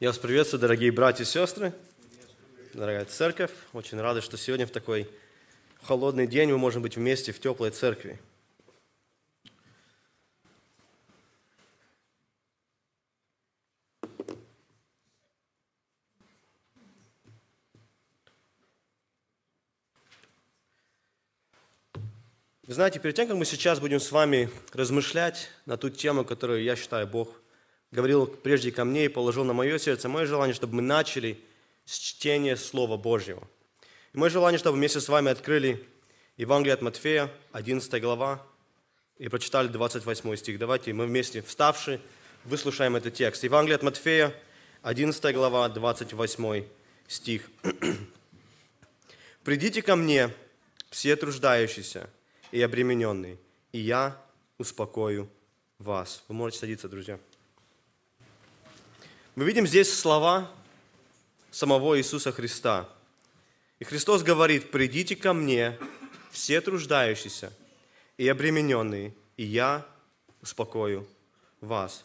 Я вас приветствую, дорогие братья и сестры, дорогая церковь. Очень рады, что сегодня в такой холодный день мы можем быть вместе в теплой церкви. Вы знаете, перед тем, как мы сейчас будем с вами размышлять на ту тему, которую я считаю Бог – говорил прежде ко мне и положил на мое сердце, мое желание, чтобы мы начали с чтения Слова Божьего. И мое желание, чтобы вместе с вами открыли Евангелие от Матфея, 11 глава, и прочитали 28 стих. Давайте мы вместе, вставши, выслушаем этот текст. Евангелие от Матфея, 11 глава, 28 стих. «Придите ко мне, все труждающиеся и обремененные, и я успокою вас». Вы можете садиться, друзья. Мы видим здесь слова самого Иисуса Христа. И Христос говорит, «Придите ко мне, все труждающиеся и обремененные, и я успокою вас».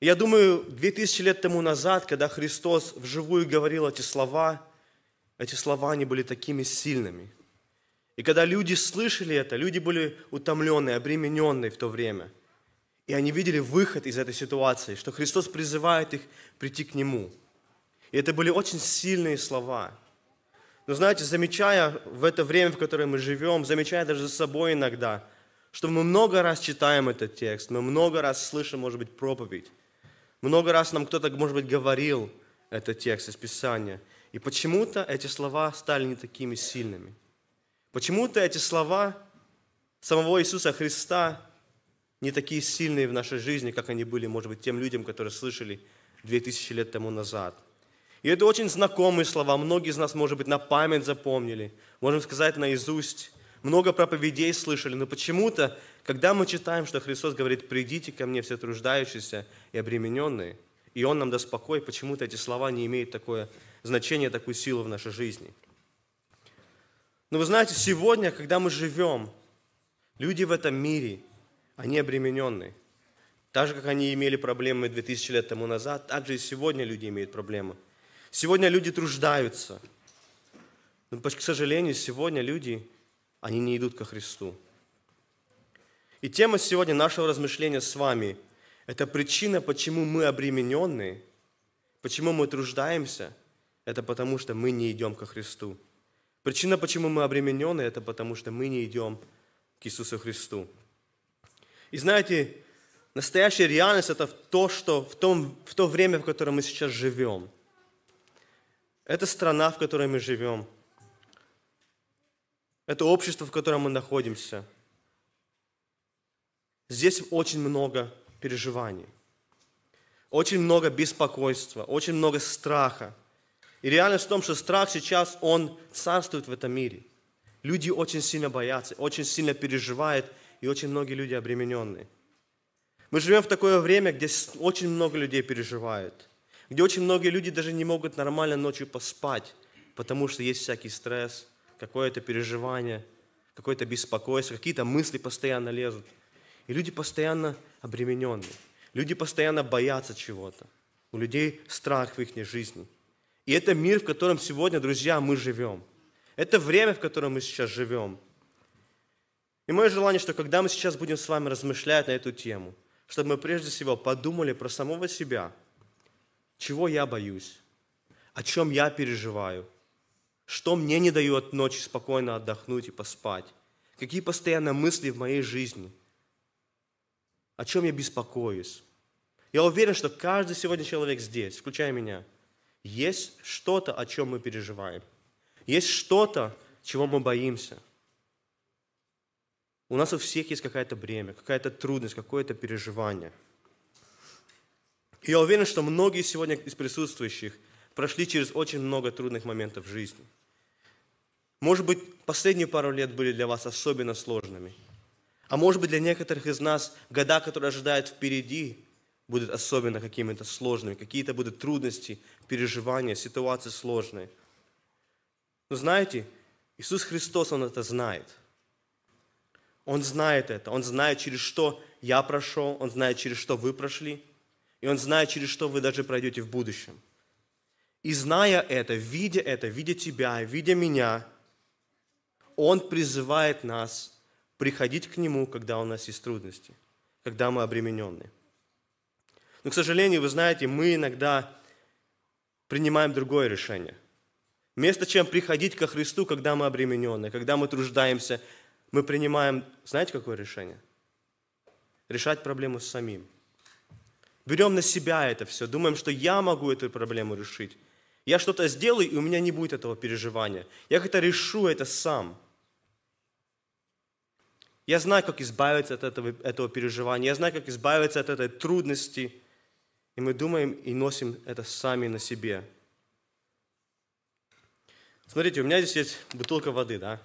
Я думаю, 2000 лет тому назад, когда Христос вживую говорил эти слова, эти слова, не были такими сильными. И когда люди слышали это, люди были утомленные, обремененные в то время – и они видели выход из этой ситуации, что Христос призывает их прийти к Нему. И это были очень сильные слова. Но знаете, замечая в это время, в которое мы живем, замечая даже за собой иногда, что мы много раз читаем этот текст, мы много раз слышим, может быть, проповедь, много раз нам кто-то, может быть, говорил этот текст из Писания. И почему-то эти слова стали не такими сильными. Почему-то эти слова самого Иисуса Христа не такие сильные в нашей жизни, как они были, может быть, тем людям, которые слышали 2000 лет тому назад. И это очень знакомые слова. Многие из нас, может быть, на память запомнили, можем сказать наизусть. Много проповедей слышали, но почему-то, когда мы читаем, что Христос говорит, «Придите ко мне все труждающиеся и обремененные», и Он нам даст покой, почему-то эти слова не имеют такое значение, такую силу в нашей жизни. Но вы знаете, сегодня, когда мы живем, люди в этом мире – они обремененные, Так же, как они имели проблемы 2000 лет тому назад, так же и сегодня люди имеют проблемы. Сегодня люди труждаются. Но, к сожалению, сегодня люди, они не идут ко Христу. И тема сегодня нашего размышления с вами – это причина, почему мы обремененные, почему мы труждаемся, это потому, что мы не идем ко Христу. Причина, почему мы обременены, это потому, что мы не идем к Иисусу Христу. И знаете, настоящая реальность – это то, что в, том, в то время, в котором мы сейчас живем. Это страна, в которой мы живем. Это общество, в котором мы находимся. Здесь очень много переживаний, очень много беспокойства, очень много страха. И реальность в том, что страх сейчас, он царствует в этом мире. Люди очень сильно боятся, очень сильно переживают – и очень многие люди обремененные. Мы живем в такое время, где очень много людей переживают, где очень многие люди даже не могут нормально ночью поспать, потому что есть всякий стресс, какое-то переживание, какое-то беспокойство, какие-то мысли постоянно лезут. И люди постоянно обремененные, люди постоянно боятся чего-то. У людей страх в их жизни. И это мир, в котором сегодня, друзья, мы живем. Это время, в котором мы сейчас живем – и мое желание, что когда мы сейчас будем с вами размышлять на эту тему, чтобы мы прежде всего подумали про самого себя, чего я боюсь, о чем я переживаю, что мне не дает ночи спокойно отдохнуть и поспать, какие постоянно мысли в моей жизни, о чем я беспокоюсь. Я уверен, что каждый сегодня человек здесь, включая меня, есть что-то, о чем мы переживаем. Есть что-то, чего мы боимся – у нас у всех есть какая-то бремя, какая-то трудность, какое-то переживание. И я уверен, что многие сегодня из присутствующих прошли через очень много трудных моментов в жизни. Может быть, последние пару лет были для вас особенно сложными. А может быть, для некоторых из нас года, которые ожидают впереди, будут особенно какими-то сложными, какие-то будут трудности, переживания, ситуации сложные. Но знаете, Иисус Христос, Он это знает – он знает это, он знает, через что я прошел, он знает, через что вы прошли, и он знает, через что вы даже пройдете в будущем. И зная это, видя это, видя тебя, видя меня, он призывает нас приходить к Нему, когда у нас есть трудности, когда мы обремененные. Но, к сожалению, вы знаете, мы иногда принимаем другое решение. Вместо чем приходить ко Христу, когда мы обремененные, когда мы труждаемся, мы принимаем, знаете, какое решение? Решать проблему с самим. Берем на себя это все, думаем, что я могу эту проблему решить. Я что-то сделаю, и у меня не будет этого переживания. Я как-то решу это сам. Я знаю, как избавиться от этого, этого переживания. Я знаю, как избавиться от этой трудности. И мы думаем и носим это сами на себе. Смотрите, у меня здесь есть бутылка воды, да?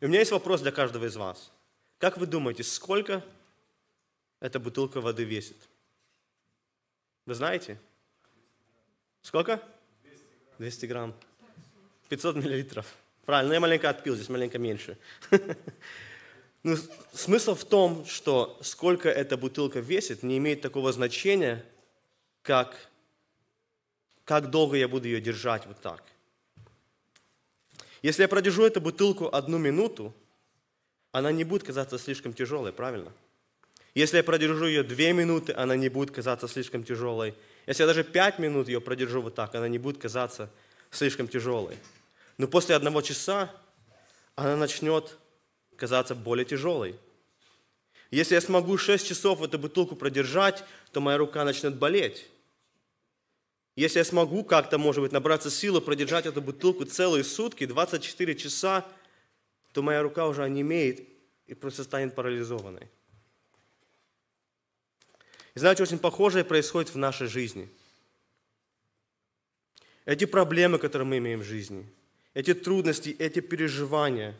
И у меня есть вопрос для каждого из вас. Как вы думаете, сколько эта бутылка воды весит? Вы знаете? Сколько? 200 грамм. 500 миллилитров. Правильно, я маленько отпил, здесь маленько меньше. Ну, смысл в том, что сколько эта бутылка весит, не имеет такого значения, как, как долго я буду ее держать вот так – если я продержу эту бутылку одну минуту, она не будет казаться слишком тяжелой, правильно? Если я продержу ее две минуты, она не будет казаться слишком тяжелой. Если я даже пять минут ее продержу вот так, она не будет казаться слишком тяжелой. Но после одного часа она начнет казаться более тяжелой. Если я смогу шесть часов эту бутылку продержать, то моя рука начнет болеть. Если я смогу как-то, может быть, набраться силы, продержать эту бутылку целые сутки, 24 часа, то моя рука уже онемеет и просто станет парализованной. И знаете, очень похожее происходит в нашей жизни. Эти проблемы, которые мы имеем в жизни, эти трудности, эти переживания,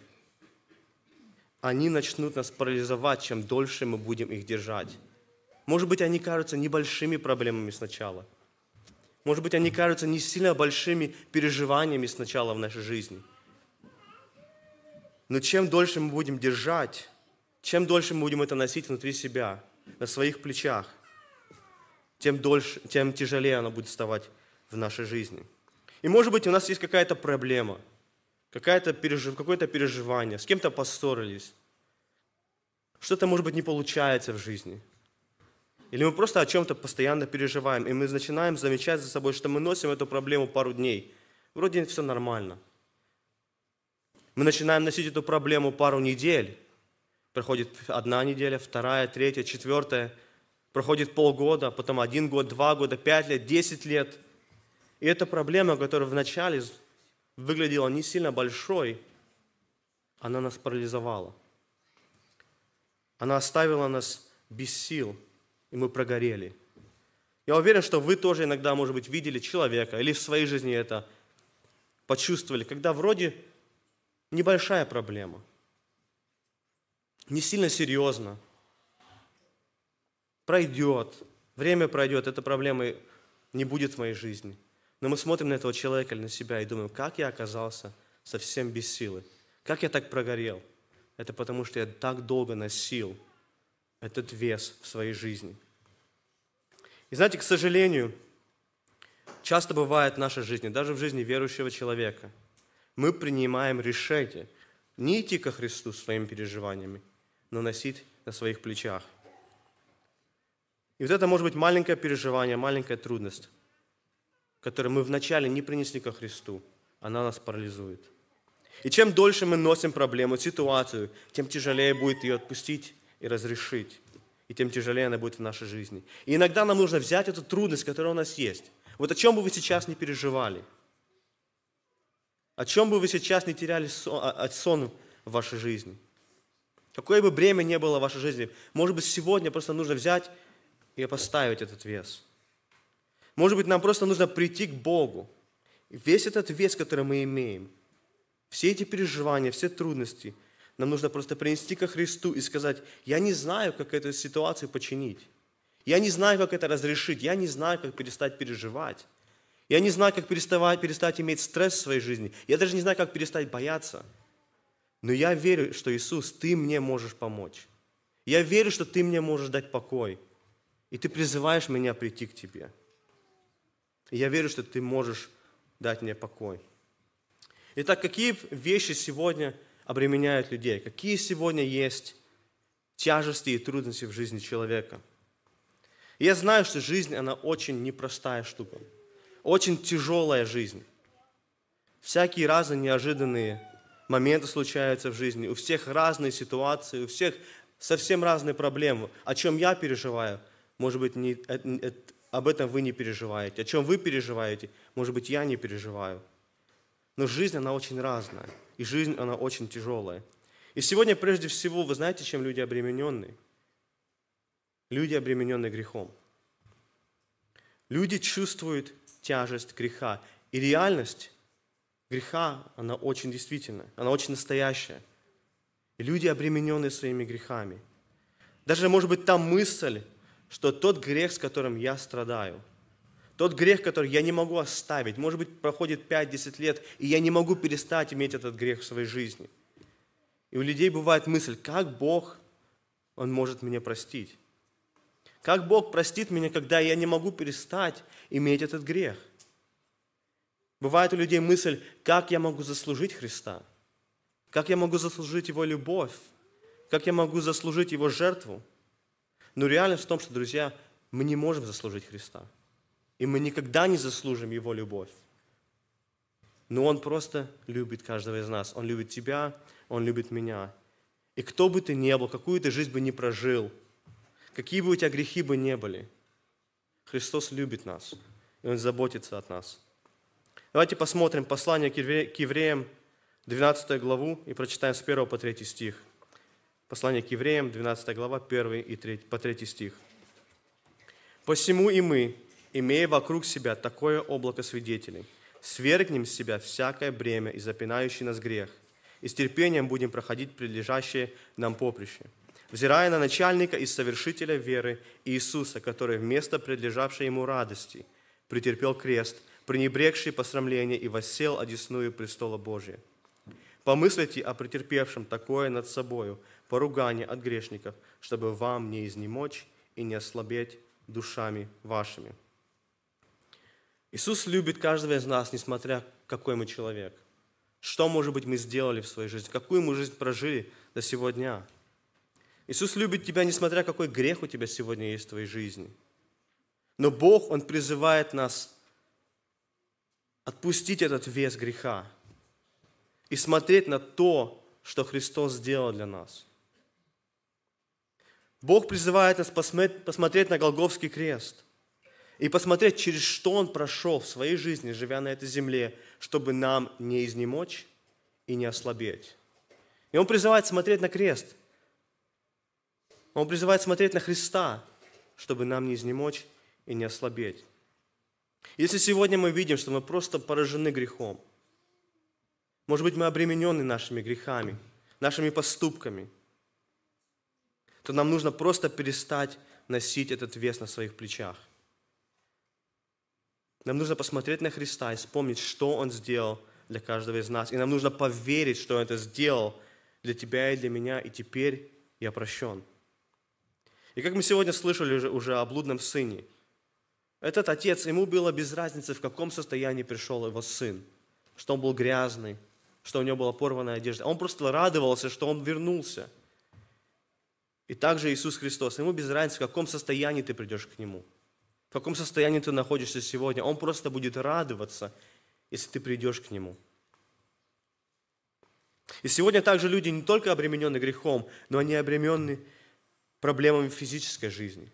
они начнут нас парализовать, чем дольше мы будем их держать. Может быть, они кажутся небольшими проблемами сначала – может быть, они кажутся не сильно большими переживаниями сначала в нашей жизни. Но чем дольше мы будем держать, чем дольше мы будем это носить внутри себя, на своих плечах, тем, дольше, тем тяжелее оно будет вставать в нашей жизни. И может быть у нас есть какая-то проблема, какая-то пережив, какое-то переживание, с кем-то поссорились, что-то, может быть, не получается в жизни – или мы просто о чем-то постоянно переживаем, и мы начинаем замечать за собой, что мы носим эту проблему пару дней. Вроде все нормально. Мы начинаем носить эту проблему пару недель. Проходит одна неделя, вторая, третья, четвертая. Проходит полгода, потом один год, два года, пять лет, десять лет. И эта проблема, которая вначале выглядела не сильно большой, она нас парализовала. Она оставила нас без сил – и мы прогорели. Я уверен, что вы тоже иногда, может быть, видели человека или в своей жизни это почувствовали, когда вроде небольшая проблема, не сильно серьезно, пройдет, время пройдет, эта проблема не будет в моей жизни. Но мы смотрим на этого человека или на себя и думаем, как я оказался совсем без силы, как я так прогорел. Это потому, что я так долго носил этот вес в своей жизни – и знаете, к сожалению, часто бывает в нашей жизни, даже в жизни верующего человека, мы принимаем решение не идти ко Христу своими переживаниями, но носить на своих плечах. И вот это может быть маленькое переживание, маленькая трудность, которую мы вначале не принесли ко Христу, она нас парализует. И чем дольше мы носим проблему, ситуацию, тем тяжелее будет ее отпустить и разрешить и тем тяжелее она будет в нашей жизни. И иногда нам нужно взять эту трудность, которая у нас есть. Вот о чем бы вы сейчас не переживали, о чем бы вы сейчас не теряли сон, сон в вашей жизни, какое бы бремя не было в вашей жизни, может быть, сегодня просто нужно взять и поставить этот вес. Может быть, нам просто нужно прийти к Богу. И весь этот вес, который мы имеем, все эти переживания, все трудности – нам нужно просто принести ко Христу и сказать, я не знаю, как эту ситуацию починить. Я не знаю, как это разрешить. Я не знаю, как перестать переживать. Я не знаю, как переставать, перестать иметь стресс в своей жизни. Я даже не знаю, как перестать бояться. Но я верю, что Иисус, Ты мне можешь помочь. Я верю, что Ты мне можешь дать покой. И Ты призываешь меня прийти к Тебе. я верю, что Ты можешь дать мне покой. Итак, какие вещи сегодня – обременяют людей, какие сегодня есть тяжести и трудности в жизни человека. И я знаю, что жизнь, она очень непростая штука, очень тяжелая жизнь. Всякие разные неожиданные моменты случаются в жизни, у всех разные ситуации, у всех совсем разные проблемы. О чем я переживаю, может быть, не, э, э, об этом вы не переживаете. О чем вы переживаете, может быть, я не переживаю. Но жизнь, она очень разная. И жизнь, она очень тяжелая. И сегодня, прежде всего, вы знаете, чем люди обременены? Люди обременены грехом. Люди чувствуют тяжесть греха. И реальность греха, она очень действительная, она очень настоящая. И люди обремененные своими грехами. Даже, может быть, та мысль, что тот грех, с которым я страдаю – тот грех, который я не могу оставить. Может быть, проходит 5-10 лет, и я не могу перестать иметь этот грех в своей жизни. И у людей бывает мысль, как Бог, Он может меня простить. Как Бог простит меня, когда я не могу перестать иметь этот грех? Бывает у людей мысль, как я могу заслужить Христа? Как я могу заслужить Его любовь? Как я могу заслужить Его жертву? Но реальность в том, что, друзья, мы не можем заслужить Христа – и мы никогда не заслужим Его любовь. Но Он просто любит каждого из нас. Он любит тебя, Он любит меня. И кто бы ты ни был, какую ты жизнь бы ни прожил, какие бы у тебя грехи бы не были, Христос любит нас, и Он заботится от нас. Давайте посмотрим послание к евреям, 12 главу, и прочитаем с 1 по 3 стих. Послание к евреям, 12 глава, 1 и 3, по 3 стих. «Посему и мы, имея вокруг себя такое облако свидетелей, свергнем с себя всякое бремя и запинающий нас грех, и с терпением будем проходить прилежащее нам поприще, взирая на начальника и совершителя веры Иисуса, который вместо предлежавшей ему радости претерпел крест, пренебрегший посрамление и воссел одесную престола Божия. Помыслите о претерпевшем такое над собою, поругание от грешников, чтобы вам не изнемочь и не ослабеть душами вашими». Иисус любит каждого из нас, несмотря какой мы человек. Что, может быть, мы сделали в своей жизни, какую мы жизнь прожили до сегодня дня. Иисус любит тебя, несмотря какой грех у тебя сегодня есть в твоей жизни. Но Бог, Он призывает нас отпустить этот вес греха и смотреть на то, что Христос сделал для нас. Бог призывает нас посмотреть на Голговский крест – и посмотреть, через что он прошел в своей жизни, живя на этой земле, чтобы нам не изнемочь и не ослабеть. И он призывает смотреть на крест. Он призывает смотреть на Христа, чтобы нам не изнемочь и не ослабеть. Если сегодня мы видим, что мы просто поражены грехом, может быть, мы обременены нашими грехами, нашими поступками, то нам нужно просто перестать носить этот вес на своих плечах нам нужно посмотреть на Христа и вспомнить, что Он сделал для каждого из нас. И нам нужно поверить, что Он это сделал для тебя и для меня, и теперь я прощен. И как мы сегодня слышали уже, уже о блудном сыне, этот отец, ему было без разницы, в каком состоянии пришел его сын, что он был грязный, что у него была порванная одежда. Он просто радовался, что он вернулся. И также Иисус Христос, ему без разницы, в каком состоянии ты придешь к Нему – в каком состоянии ты находишься сегодня. Он просто будет радоваться, если ты придешь к Нему. И сегодня также люди не только обременены грехом, но они обременены проблемами физической жизни.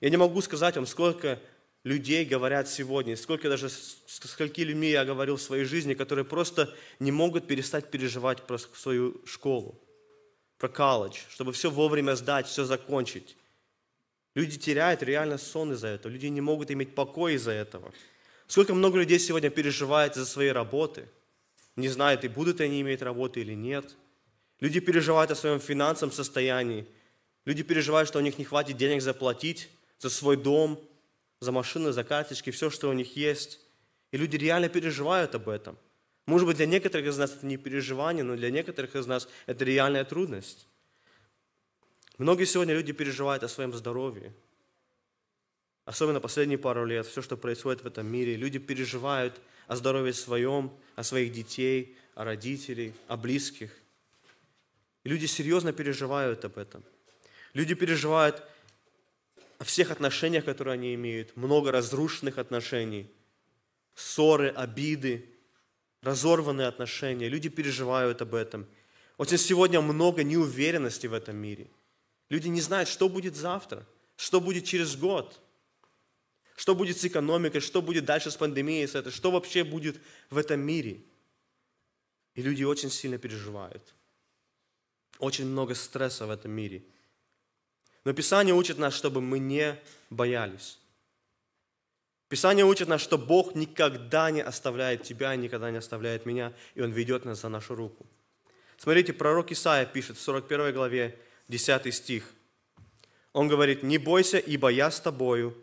Я не могу сказать вам, сколько людей говорят сегодня, сколько даже, скольки людьми я говорил в своей жизни, которые просто не могут перестать переживать про свою школу, про колледж, чтобы все вовремя сдать, все закончить. Люди теряют реально сон из-за этого. Люди не могут иметь покой из-за этого. Сколько много людей сегодня переживает из-за своей работы. Не знают, и будут они иметь работу или нет. Люди переживают о своем финансовом состоянии. Люди переживают, что у них не хватит денег заплатить за свой дом, за машины, за карточки, все, что у них есть. И люди реально переживают об этом. Может быть, для некоторых из нас это не переживание, но для некоторых из нас это реальная трудность. Многие сегодня люди переживают о своем здоровье. Особенно последние пару лет, все, что происходит в этом мире. Люди переживают о здоровье своем, о своих детей, о родителей, о близких. И люди серьезно переживают об этом. Люди переживают о всех отношениях, которые они имеют. Много разрушенных отношений, ссоры, обиды, разорванные отношения. Люди переживают об этом. Очень сегодня много неуверенности в этом мире – Люди не знают, что будет завтра, что будет через год, что будет с экономикой, что будет дальше с пандемией, с этой, что вообще будет в этом мире. И люди очень сильно переживают. Очень много стресса в этом мире. Но Писание учит нас, чтобы мы не боялись. Писание учит нас, что Бог никогда не оставляет тебя и никогда не оставляет меня, и Он ведет нас за нашу руку. Смотрите, пророк Исаия пишет в 41 главе 10 стих. Он говорит, «Не бойся, ибо я с тобою,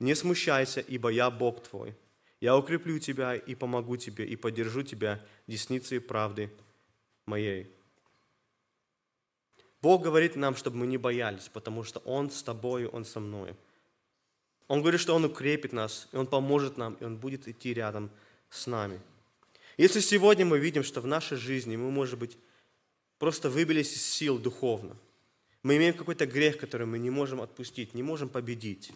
не смущайся, ибо я Бог твой. Я укреплю тебя и помогу тебе, и поддержу тебя десницей правды моей». Бог говорит нам, чтобы мы не боялись, потому что Он с тобою, Он со мной. Он говорит, что Он укрепит нас, и Он поможет нам, и Он будет идти рядом с нами. Если сегодня мы видим, что в нашей жизни мы, может быть, просто выбились из сил духовно – мы имеем какой-то грех, который мы не можем отпустить, не можем победить.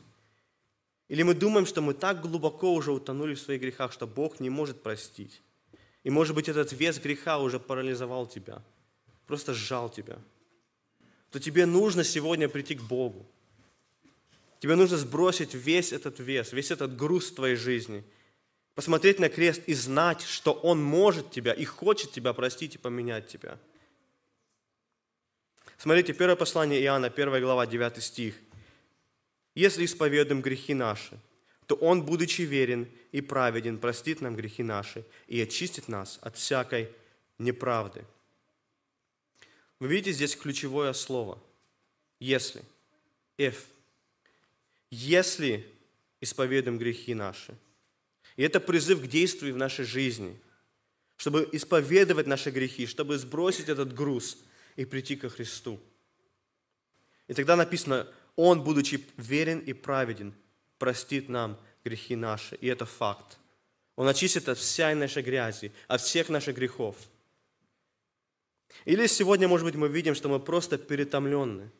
Или мы думаем, что мы так глубоко уже утонули в своих грехах, что Бог не может простить. И, может быть, этот вес греха уже парализовал тебя, просто сжал тебя. То тебе нужно сегодня прийти к Богу. Тебе нужно сбросить весь этот вес, весь этот груз в твоей жизни, посмотреть на крест и знать, что Он может тебя и хочет тебя простить и поменять тебя – Смотрите, первое послание Иоанна, 1 глава, 9 стих. «Если исповедуем грехи наши, то Он, будучи верен и праведен, простит нам грехи наши и очистит нас от всякой неправды». Вы видите здесь ключевое слово «если», «if». «Если исповедуем грехи наши». И это призыв к действию в нашей жизни, чтобы исповедовать наши грехи, чтобы сбросить этот груз – и прийти ко Христу. И тогда написано, Он, будучи верен и праведен, простит нам грехи наши. И это факт. Он очистит от всей нашей грязи, от всех наших грехов. Или сегодня, может быть, мы видим, что мы просто перетомлены,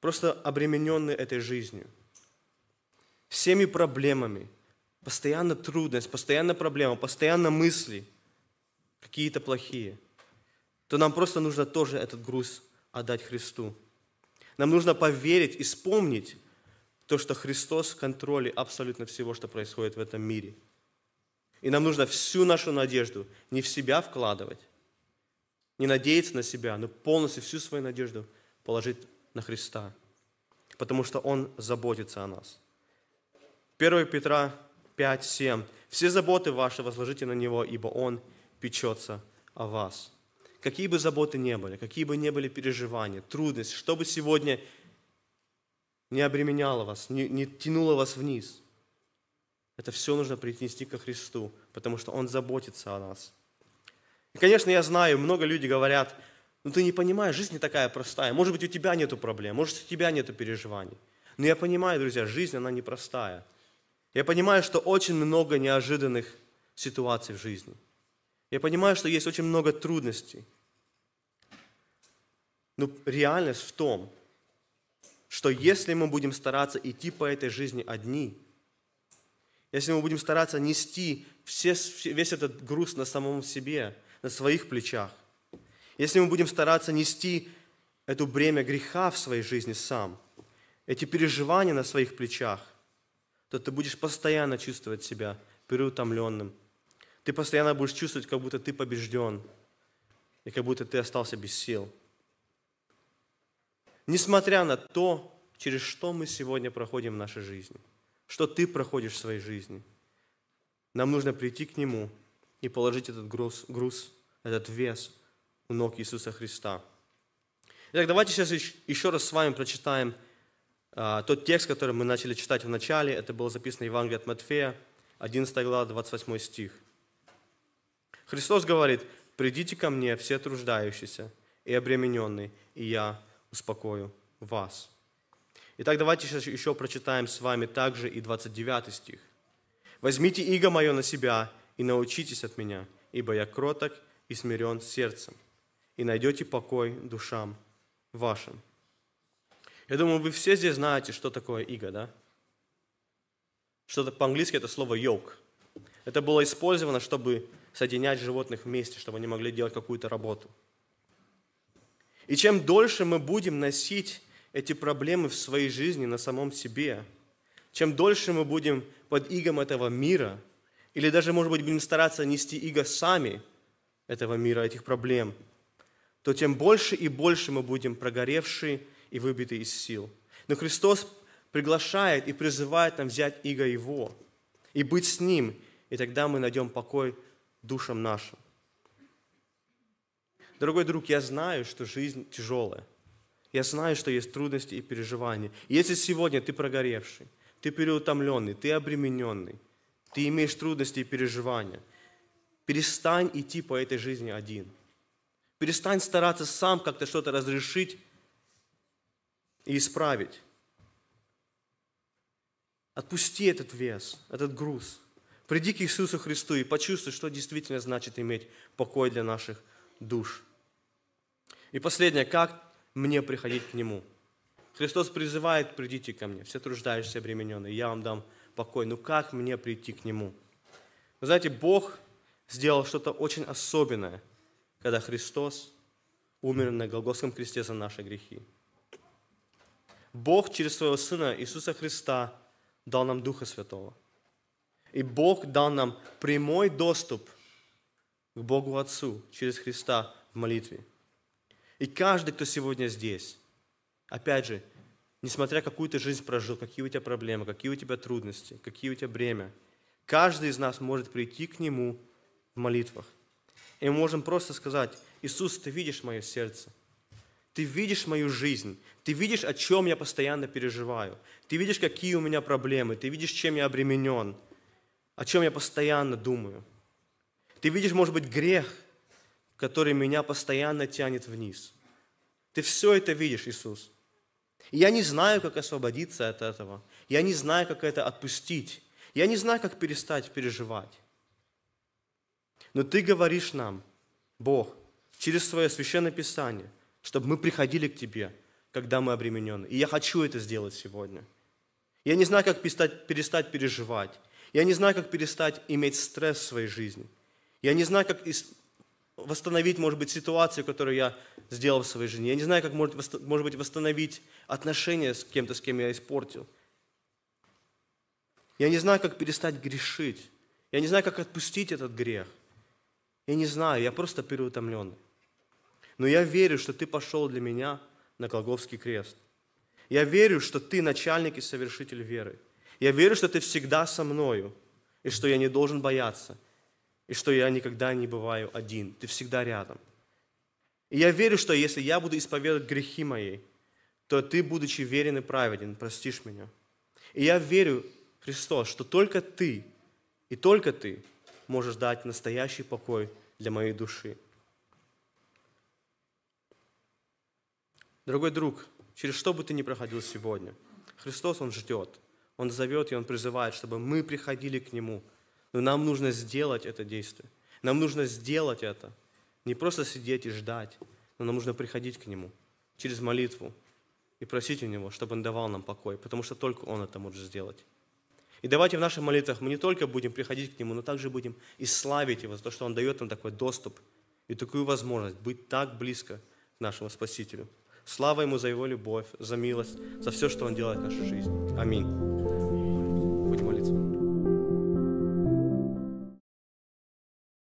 просто обременены этой жизнью, всеми проблемами, постоянно трудность, постоянно проблема, постоянно мысли, какие-то плохие – то нам просто нужно тоже этот груз отдать Христу. Нам нужно поверить и вспомнить то, что Христос в контроле абсолютно всего, что происходит в этом мире. И нам нужно всю нашу надежду не в себя вкладывать, не надеяться на себя, но полностью всю свою надежду положить на Христа, потому что Он заботится о нас. 1 Петра 5, 7. «Все заботы ваши возложите на Него, ибо Он печется о вас». Какие бы заботы ни были, какие бы ни были переживания, трудности, что бы сегодня не обременяло вас, не, не тянуло вас вниз, это все нужно принести ко Христу, потому что Он заботится о нас. И, конечно, я знаю, много людей говорят, ну ты не понимаешь, жизнь не такая простая. Может быть, у тебя нету проблем, может, у тебя нету переживаний. Но я понимаю, друзья, жизнь, она непростая. Я понимаю, что очень много неожиданных ситуаций в жизни. Я понимаю, что есть очень много трудностей. Но ну, реальность в том, что если мы будем стараться идти по этой жизни одни, если мы будем стараться нести все, весь этот груз на самом себе, на своих плечах, если мы будем стараться нести это бремя греха в своей жизни сам, эти переживания на своих плечах, то ты будешь постоянно чувствовать себя переутомленным. Ты постоянно будешь чувствовать, как будто ты побежден, и как будто ты остался без сил несмотря на то, через что мы сегодня проходим в нашей жизни, что ты проходишь в своей жизни. Нам нужно прийти к Нему и положить этот груз, груз этот вес у ног Иисуса Христа. Итак, давайте сейчас еще раз с вами прочитаем а, тот текст, который мы начали читать в начале. Это было записано в Евангелии от Матфея, 11 глава, 28 стих. Христос говорит, «Придите ко мне, все труждающиеся и обремененные, и я успокою вас. Итак, давайте сейчас еще прочитаем с вами также и 29 стих. «Возьмите иго мое на себя и научитесь от меня, ибо я кроток и смирен сердцем, и найдете покой душам вашим». Я думаю, вы все здесь знаете, что такое иго, да? Что-то по-английски это слово «йолк». Это было использовано, чтобы соединять животных вместе, чтобы они могли делать какую-то работу – и чем дольше мы будем носить эти проблемы в своей жизни на самом себе, чем дольше мы будем под игом этого мира, или даже, может быть, будем стараться нести иго сами этого мира, этих проблем, то тем больше и больше мы будем прогоревшие и выбиты из сил. Но Христос приглашает и призывает нам взять иго Его и быть с Ним, и тогда мы найдем покой душам нашим. Дорогой друг, я знаю, что жизнь тяжелая. Я знаю, что есть трудности и переживания. И если сегодня ты прогоревший, ты переутомленный, ты обремененный, ты имеешь трудности и переживания, перестань идти по этой жизни один. Перестань стараться сам как-то что-то разрешить и исправить. Отпусти этот вес, этот груз. Приди к Иисусу Христу и почувствуй, что действительно значит иметь покой для наших душ. И последнее, как мне приходить к Нему? Христос призывает, придите ко мне, все труждающиеся обремененные, я вам дам покой. Ну как мне прийти к Нему? Вы знаете, Бог сделал что-то очень особенное, когда Христос умер на Голгофском кресте за наши грехи. Бог через Своего Сына Иисуса Христа дал нам Духа Святого. И Бог дал нам прямой доступ к Богу Отцу через Христа в молитве – и каждый, кто сегодня здесь, опять же, несмотря какую ты жизнь прожил, какие у тебя проблемы, какие у тебя трудности, какие у тебя бремя, каждый из нас может прийти к Нему в молитвах. И мы можем просто сказать, Иисус, ты видишь мое сердце, ты видишь мою жизнь, ты видишь, о чем я постоянно переживаю, ты видишь, какие у меня проблемы, ты видишь, чем я обременен, о чем я постоянно думаю. Ты видишь, может быть, грех – который меня постоянно тянет вниз. Ты все это видишь, Иисус. И я не знаю, как освободиться от этого. Я не знаю, как это отпустить. Я не знаю, как перестать переживать. Но Ты говоришь нам, Бог, через свое священное писание, чтобы мы приходили к Тебе, когда мы обременены. И я хочу это сделать сегодня. Я не знаю, как перестать, перестать переживать. Я не знаю, как перестать иметь стресс в своей жизни. Я не знаю, как восстановить, может быть, ситуацию, которую я сделал в своей жизни. Я не знаю, как, может, может быть, восстановить отношения с кем-то, с кем я испортил. Я не знаю, как перестать грешить. Я не знаю, как отпустить этот грех. Я не знаю, я просто переутомлен. Но я верю, что ты пошел для меня на Голговский крест. Я верю, что ты начальник и совершитель веры. Я верю, что ты всегда со мною, и что я не должен бояться – и что я никогда не бываю один. Ты всегда рядом. И я верю, что если я буду исповедовать грехи мои, то ты, будучи верен и праведен, простишь меня. И я верю, Христос, что только ты и только ты можешь дать настоящий покой для моей души. Дорогой друг, через что бы ты ни проходил сегодня, Христос, Он ждет, Он зовет и Он призывает, чтобы мы приходили к Нему – но нам нужно сделать это действие. Нам нужно сделать это. Не просто сидеть и ждать, но нам нужно приходить к Нему через молитву и просить у Него, чтобы Он давал нам покой, потому что только Он это может сделать. И давайте в наших молитвах мы не только будем приходить к Нему, но также будем и славить Его за то, что Он дает нам такой доступ и такую возможность быть так близко к нашему Спасителю. Слава Ему за Его любовь, за милость, за все, что Он делает в нашей жизни. Аминь.